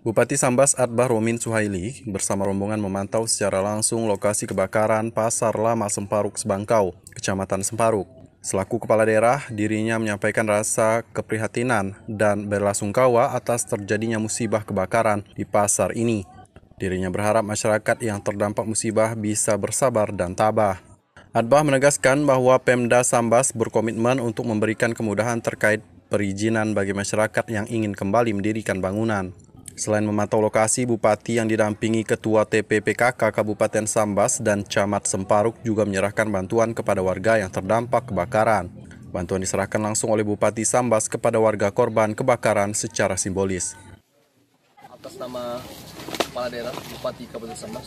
Bupati Sambas Adbah Romin Suhaili bersama rombongan memantau secara langsung lokasi kebakaran Pasar Lama Semparuk Sebangkau, Kecamatan Semparuk. Selaku kepala daerah, dirinya menyampaikan rasa keprihatinan dan berlasungkawa atas terjadinya musibah kebakaran di pasar ini. Dirinya berharap masyarakat yang terdampak musibah bisa bersabar dan tabah. Adbah menegaskan bahwa Pemda Sambas berkomitmen untuk memberikan kemudahan terkait perizinan bagi masyarakat yang ingin kembali mendirikan bangunan. Selain memantau lokasi, Bupati yang didampingi Ketua TPPKK Kabupaten Sambas dan Camat Semparuk juga menyerahkan bantuan kepada warga yang terdampak kebakaran. Bantuan diserahkan langsung oleh Bupati Sambas kepada warga korban kebakaran secara simbolis. Atas nama Kepala Daerah Bupati Kabupaten Sambas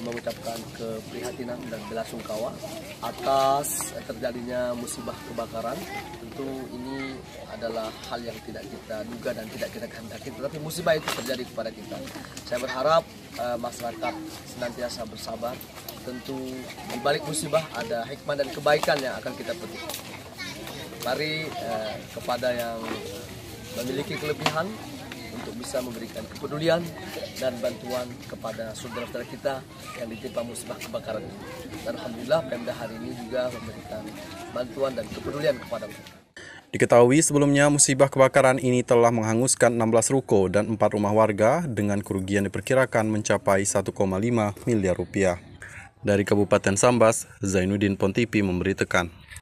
mengucapkan keprihatinan dan belasungkawa atas terjadinya musibah kebakaran. Tentu adalah hal yang tidak kita duga dan tidak kita kehendaki, tetapi musibah itu terjadi kepada kita. Saya berharap uh, masyarakat senantiasa bersabar. Tentu di balik musibah ada hikmah dan kebaikan yang akan kita petik. Mari uh, kepada yang memiliki kelebihan untuk bisa memberikan kepedulian dan bantuan kepada saudara-saudara kita yang ditimpa musibah kebakaran ini. Dan Alhamdulillah Pemda hari ini juga memberikan bantuan dan kepedulian kepada mereka. Diketahui sebelumnya musibah kebakaran ini telah menghanguskan 16 ruko dan 4 rumah warga dengan kerugian diperkirakan mencapai 1,5 miliar rupiah. Dari Kabupaten Sambas, Zainuddin Pontipi memberitakan.